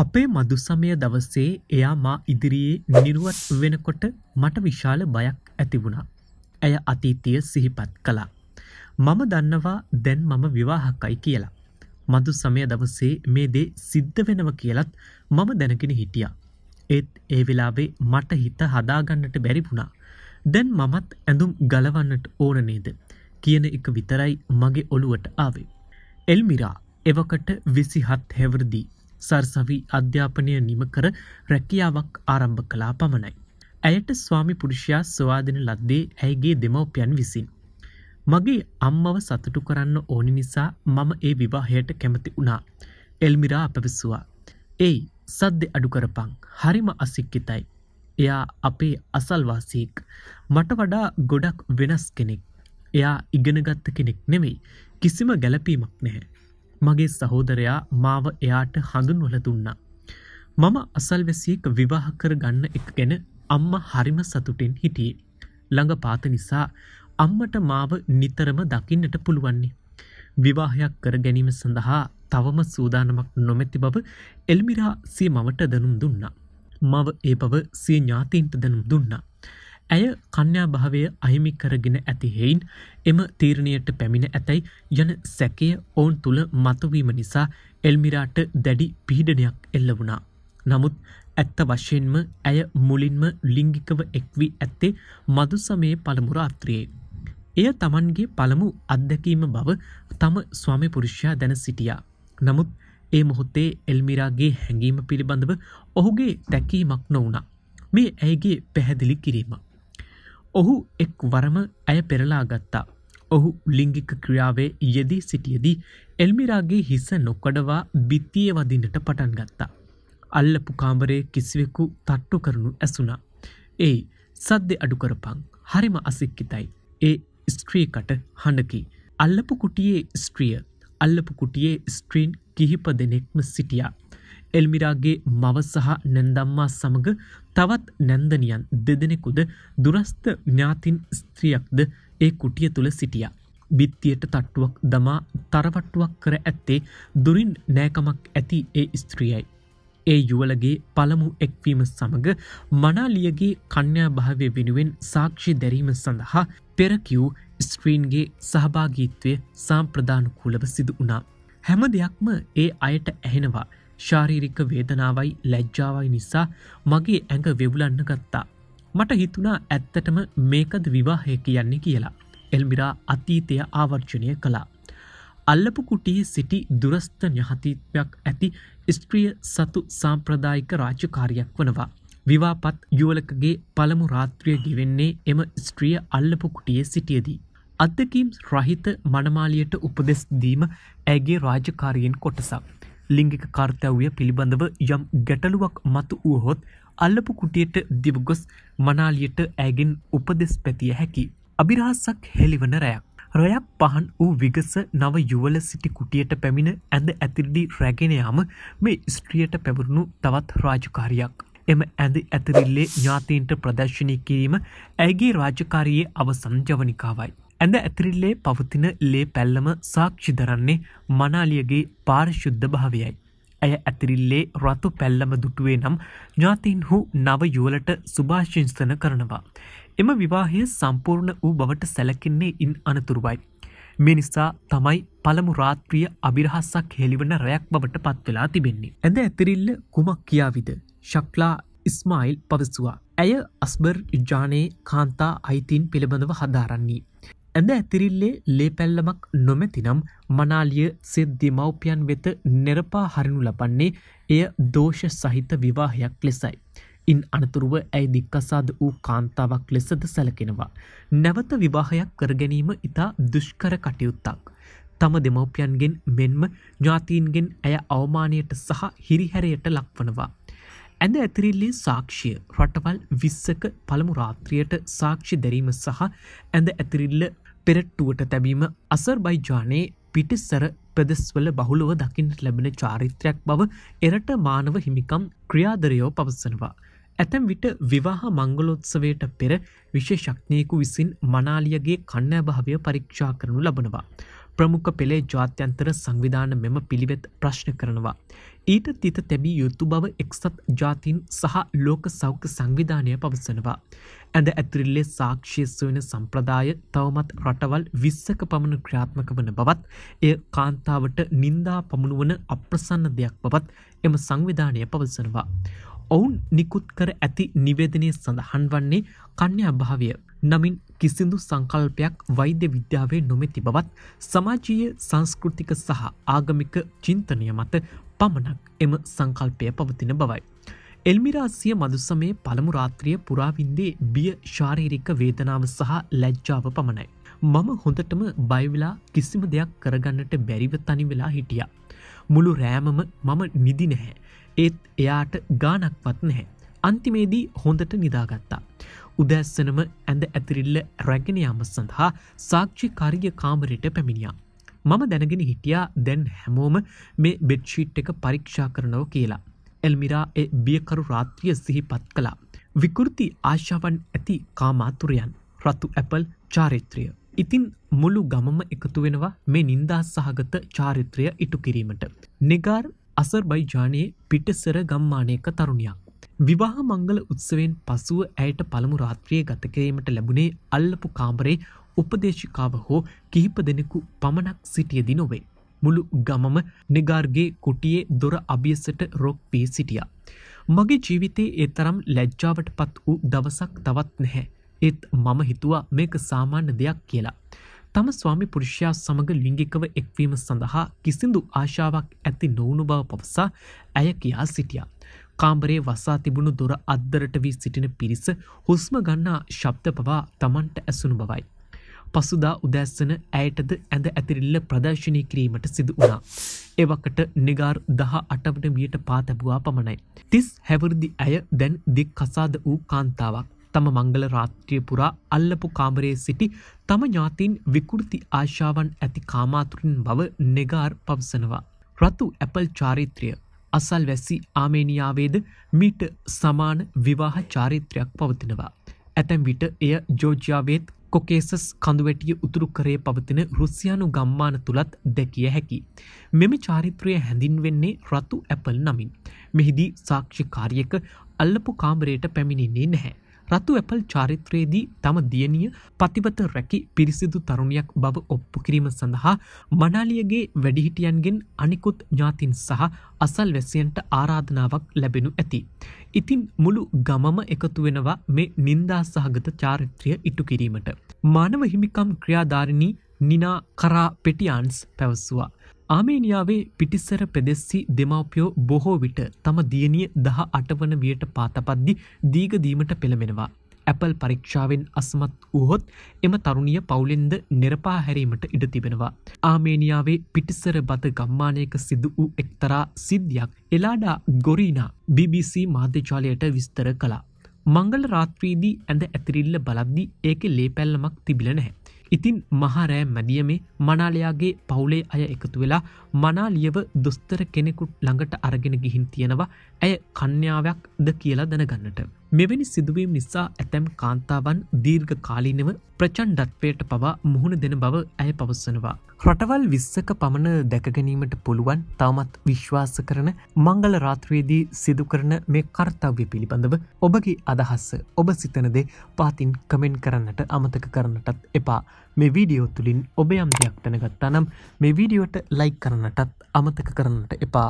අපේ මදුසමය දවස්සේ එයා මා ඉදිරියේ නිරුවත් වෙනකොට මට විශාල බයක් ඇතිවුණා. ඇය අතීතිය සිහිපත් කළා. මම දන්නවා දැන් මම විවාහකයි කියලා. මදු සමය දවස්සේ මේ දේ සිද්ධ වෙනව කියලත් මම දැනගෙන හිටියා. ඒත් ඒ වෙලාවේ මට හිත හදාගන්නට බැරිපුුණා. දැන් මමත් ඇඳුම් ගලවන්නට ඕන නේද. කියන එක විතරයි මගේ ඔළුවට ආවේ. එල්මිරා එවකට විසිහත් හැවරදිී සරසවී අධ්‍යාපනය නිමකර රැකියාවක් ආරම්භ කලා පමණයි. ඇයට ස්වාමි පුරුෂයා ස්වාධන ලද්දේ ඇයිගේ දෙමවපියන් විසින්. මගේ අම්මව සතුටු කරන්න ඕනි නිසා මම ඒ විවාහයට කැමති වුණා. එල්මිරා අපවිස්සවා. ඒයි සද්දෙ අඩු කරපං හරිම අසික්කිතයි. එයා අපේ අසල්වාසයෙක් මට වඩා ගොඩක් වෙනස් කෙනෙක්. එයා ඉගෙනගත්ත කෙනෙක් නෙමෙයි කිසිම ගැලපීමක් නැහැ. මගේ සහෝදරයා මාව එයාට හඳුන් වල දුන්නා. මම අසල්වැසියෙක් විවාහ කර ගන්න එක ගැන අම්ම හරිම සතුටින් හිටියේ. ළඟ පාත නිසා අම්මට මාව නිතරම දකින්නට පුළුවන්නේ. විවාහයක් කර ගැනීම සඳහා තවම සූදානමක් නොමැති බව එල්මිරා සිය මවට දනුම් දුන්නා. මව ඒ බව සිය ඥාතීන්ට දනුම් දුන්නා. ඇය කන්‍යා භාවය අහිමි කරගෙන ඇති හෙයින් එම තීරණයට පැමිණ ඇතැයි යන සැකය ඔවුන් තුළ මතුවීම නිසා එල්මිරාට දැඩි පිහිඩනයක් එල්ල වුණා. නමුත් ඇත්ත වශයෙන්ම ඇය මුලින්ම ලිංගිකව එක්වී ඇත්තේ මදු සමයේ පළමුරාත්‍රයේ. එය තමන්ගේ පළමු අත්දැකීම බව තම ස්වාමිපුරුෂයා දැන සිටියා. නමුත් ඒ මොහොත්තේ එල්මිරාගේ හැඟීම පිළිබඳව ඔහුගේ දැකීමක් නොවුණා. මේ ඇයගේ පැහැදිලි කිරීමක්. ඔහු එක් වරම ඇය පෙරලා ගත්තා. ඔහු ලිංගික ක්‍රියාවේ යෙදී සිටියදී එල්මිරාගේ හිස නොකඩවා බිත්තිය වදින්නට පටන් ගත්තා. අල්ලපු කාමරේ කිසිවෙකු තට්ටු කරනු ඇසුනා. ඒ සද්දෙ අඩුකරපං හරිම අසික්කිතයි. ඒ ස්ත්‍රීකට හඬකි. අල්ලපු කුටියේ ස්ත්‍රිය අල්ලපු කුටියේ ස්ත්‍රීන් කිහිප දෙනෙක්ම සිටියා. එල්මිරාගේ මව සහ නැන්දම්මා සමඟ තවත් නැන්දනියන් දෙදෙනෙකුද දුරස්ත ඥාතින් ස්ත්‍රියක්ද ඒ කුටිය තුළ සිටියා. බිත්තියට තට්ටුවක් දමා තරවට්ටුවක් කර ඇත්තේ දුරින් නෑකමක් ඇති ඒ ස්ත්‍රියයි. ඒ යුවලගේ පළමු එක්වීම සමඟ මනාලියගේ කන්‍යා භාවය වෙනුවෙන් සාක්ෂි දැරීම සඳහා පෙරකිව් ස්ත්‍රීන්ගේ සහභාගීත්වය සාම්ප්‍රධානකූලව සිදු වුණා. හැම දෙයක්ම ඒ අයට ඇහෙනවා ශාරීරික වේදනාවයි ලැජ්ජාවයි නිසා මගේ ඇඟ වෙවුලන්න ගත්තා. මට හිතුනා ඇත්තටම මේකද විවාහය කියන්නේ කියලා. එල්මිරා අතීතය ආවර්ජනය කළා. අල්ලපු කුටියේ සිටි දුරස්ථ ඥහතීත්වයක් ඇති ස්ත්‍රිය සතු සාම්ප්‍රදායික රාජකාරයක් වනවා. විවාපත් යුවලකගේ පළමු රාත්‍රිය ගිවෙන්නේ එම ස්ත්‍රිය අල්ලපු කුටියේ සිටියදී. අත්දකීම් රහිත මනමාලියට උපදෙස් දීම ඇගේ රාජකාරයෙන් කොටසක්. ලිංගික කර්තව්‍ය පිළිබඳව යම් ගැටලුවක් මතු වුවහොත් අල්ලපු කුටියට දිවගොස් මනාලියට ඇගෙන් උපදෙස් පැතිය හැකි. අභිරහසක් හෙළිවන රෑක්. රොයක් පහන් වූ විගස නව යුවල සිටි කුටියට පැමිණ ඇඳ ඇතිරිදි රැගෙනයාම මේ ස්ත්‍රියට පැවරුණු තවත් රාජකාරයක්. එම ඇඳ ඇතිරිල්ලේ ඥාතීන්ට ප්‍රදර්ශනය කිරීම ඇගේ රාජකාරයේ අවසංජවනිකාවයි. ඇඳ ඇතිරිල්ලේ පවතින ලේ පැල්ලම සාක්ෂි දරන්නේ මනාලියගේ පාරිශුද්ධ භාවයයි. ඇය ඇතිරිල්ලේ රතු පැල්ලම දුටුවේ නම් ඥාතින් හු නව යුවලට සුභාශිංස්ථන කරනවා. එම විවාහය සම්පූර්ණ වූ බවට සැලකින්නේ ඉන් අනතුරුවයි. මේ නිසා තමයි පළමු රාත්‍රිය අභිරහස්සක් හෙළිවන රැයක් බවට පත්වෙලා තිබෙන්නේ. ඇඳ ඇතිරිල්ල කුමක් කියාවිද. ශක්ලා ඉස්මයිල් පවසවා. ඇය අස්බර් ඉජානයේ කාන්තා අයිතින් පිළිබඳව හදාරන්නේ. ඇඳ ඇතිරිල්ලේ ලේපැල්ලමක් නොමැතිනම් මනාලිය සිද්ධි මව්පියන් වෙත නෙරපා හරිනු ලබන්නේ එය දෝෂ සහිත විවාහයක් ලෙසයි. ඉන් අනතුරුව ඇයි දික්කසාද වූ කාන්තාවක් ලෙසද සැලකෙනවා. නැවත විවාහයක් කරගැනීම ඉතා දුෂ්කර කටයුත්තක්. තම දෙමවපියන්ගෙන් මෙන්ම ඥාතීන්ගෙන් ඇය අවමානයට සහ හිරිහැරයට ලක්වනවා. ඇඳ ඇතිරිල්ලේ සාක්ෂිය රටවල් විස්සක පළමු රාත්‍රියයට සාක්ෂි දැරීම සහ ඇඳ ඇතිරිල්ල පෙරට්ටුවට තැබීම අසර්බයිජානයේ පිටිස්සර ප්‍රදෙස්වල බහුලව දකින්නට ලැබෙන චාරිත්‍රයක් බව එරට මානව හිමිකම් ක්‍රියාදරයෝ පවසනවා. ඇතැම් විට විවාහ මංගලොත්සවයට පෙර විශේෂක්ඥයකු විසින් මනාලියගේ කන්නෑභාවය පරීක්ෂා කරනු ලබනවා. ප්‍රමුඛ පෙළේ ජාත්‍යන්තර සංවිධාන මෙම පිළිවෙත් ප්‍රශ්න කරනවා. ඊට තිත තැබී යුතු බව එක්සත් ජාතින් සහ ලෝක සෞඛ්‍ය සංවිධානය පවසනවා. ඇද ඇතුරිල්ලේ සාක්ෂිස්ස වෙන සම්ප්‍රදාය තවමත් රටවල් විස්සක පමණ ක්‍රාත්මක වන බවත් එය කාන්තාවට නින්දා පමුණුවන අප්‍රසන්න දෙයක් බවත් එම සංවිධානය පවසනවා. ඔවුන් නිකුත් කර ඇති නිවේදනය සඳහන් වන්නේ කන්‍යා භාවය නමින් කිසිදු සංකල්පයක් වෛද්‍ය විද්‍යාවේ නොමැති බවත් සමාජීය සංස්කෘතික සහ ආගමික චින්තනය මත පමණක් එම සංකල්පය පවතින බවයි. එල්මිරාසිය මදුස්සමේ පළමු රාත්‍රිය පුරාවින්දේ බිය ශාරීරික වේදනාව සහ ලැජ්ජාව පමණයි. මම හොඳටම බයිවෙලා කිසිම දෙයක් කරගන්නට බැරිව තනි වෙලා හිටිය. මුළු රෑමම මම නිදි නැහැ. ඒත් එයාට ගානක්වත් නැහැ. අන්තිමේදී හොඳට නිදාගත්තා. උදැස්සනම ඇඳ ඇතිරිල්ල රැගෙනයාම සඳහා සාක්ෂි කාරිය කාමරයට පැමිණියා. මම දැනගෙන හිටියා දැන් හැමෝම මේ බෙඩ්ෂීට් එක පරීක්ෂා කරනව කියලා. එල්මිරා ඒ බියකරු රාත්‍රිය සිහිපත් කළා. විකෘති ආශාවන් ඇති කාමාතුරයන් රතු ඇපල් චාරිත්‍රය. ඉතින් මුළු ගමම එකතු වෙනවා මේ නින්දා සහගත චාරිත්‍රය ඉටු කිරීමට. නෙගාර් අසර්බයිජානයේ පිටසර ගම්මානයක තරුණයක්. විවාහ මංගල උත්සවෙන් පසුව ඇයට පළමු රාත්‍රිය ගතකිරීමට ලැබුණේ අල්ලපු කාමරේ උපදේශිකාව හෝ කිහිප දෙනෙකු පමණක් සිටියදි නොවේ. මුළු ගමම නිගාර්ගේ කුටියේ දොර අභියසට රොක් පී සිටිය. මගේ ජීවිතේ ඒ තරම් ලැජ්ජාවට පත් වූ දවසක් තවත් නැහැ. ඒත් මම හිතුවා මේක සාමාන්‍ය දෙයක් කියලා. තම ස්වාමි පුරුෂයා සමඟ ලිංගිකව එක්වීම සඳහා කිසිදු ආශාවක් ඇති නොවුණු බව පවසා ඇය කියා සිටියා. කාම්බරේ වසා තිබුණු දොර අද්දරට වී සිටින පිරිස හුස්ම ගන්නා ශබ්ද පවා තමන්ට ඇසුණු බවයි. පසුදා උදැස්සන ඇයටද ඇඳ ඇතිරිල්ල ප්‍රදර්ශනය කිරීමට සිදු වුණා. එවකට නිගාර් දහ අටවට වියට පාතැබවා පමණයි. තිස් හැවරදි ඇය දැන් දික් කසාද වූ කාන්තාවක්. තම මංගල රාත්‍රිය පුරා අල්ලපු කාමරයේ සිටි තම ඥාතීන් විකෘති ආශාවන් ඇති කාමාතුරින් බව නෙගාර් පවසනවා. රතු ඇපල් චාරිත්‍රය අසල් වැස්සි ආමේනියාවේද මීට සමාන විවාහ චාරිත්‍රයක් පවතිනවා. ඇතැම් විට එය ජෝජයාාවේත් කොකේසස් කඳුවැටිය උතුරු කරේ පවතින රුසියානු ගම්මාන තුළත් දැකිය හැකි. මෙම චාරිත්‍රය හැඳින්වෙන්නේ රතු ඇපල් නමින්. මෙහිදී සාක්ෂිකාරියක අල්ලපු කාමරයට පැමිණින්නේ නැහැ. රතු ඇපල් චාරිත්‍රයේදී තම දියණිය පතිවත රැකි පිරිසිදු තරුණියක් බව ඔප්පු කිරීම සඳහා මනාලියගේ වැඩිහිටියන්ගෙන් අනිකුත් ඥාතින් සහ අසල් වැසියන්ට ආරාධනාවක් ලැබෙනු ඇති. ඉතින් මුළු ගමම එකතු වෙනවා මේ නින්දා සහගත චාරිත්‍රය ඉටු කිරීමට. මානව හිමිකම් ක්‍රියාධාරිණී නිනා කරා පෙටියන්ස් පැවසවා. ආමේනියාවේ පිටිස්සර පෙදෙස්සි දෙමව්පියෝ බොහෝ විට තම දියණිය දහ අටවන වියට පාතපද්දි දීගදීමට පෙළමෙනවා. ඇපල් පරීක්ෂාවෙන් අස්මත් වූහොත් එම තරුණිය පවුලෙන්ද නිරපා හැරීමට ඉඩ තිබෙනවා. ආමේනියාවේ පිටිස්සර බත ගම්මානයක සිදු වූ එක්තරා සිද්ධයක් එලාඩා ගොරීනා BBC මාධ්‍යචාලයට විස්තර කලා. මංගල රාත්‍රීදී ඇඳ ඇතිරිල්ල බලද්දි ඒක ලේපැල්ලමක් තිබිල නැහැ. ඉතින් මහරෑ මැදියමේ මනාලයාගේ පවුලේ අය එකතු වෙලා මනාලියව දොස්තර කෙනෙකුට ළඟට අරගෙන ගිහින් තියෙනවා ඇය කන්‍යාවයක් ද කියලා දැනගන්නට. මෙවැනි සිදුවීම් නිසා ඇතැම් කාන්තාවන් දීර්ඝ කාලීනව ප්‍රචන්්ඩත්වයට පවා මුහුණ දෙන බව ඇය පවස්සනවා. රටවල් විස්සක පමණ දැකගැනීමට පුළුවන් තවමත් විශ්වාස කරන මංගල රාත්‍රයේදී සිදුකරන මේ කර්තාව්‍ය පිළිබඳව ඔබගේ අදහස්ස ඔබ සිතනදේ පාතින් කමෙන්් කරන්නට අමතක කරන්නටත් එපා මේ වීඩියෝ තුළින් ඔබ යම් දෙයක් තැනගත්තා නම් මේ වීඩියෝට ලයි කරන්නටත් අමතක කරන්නට එපා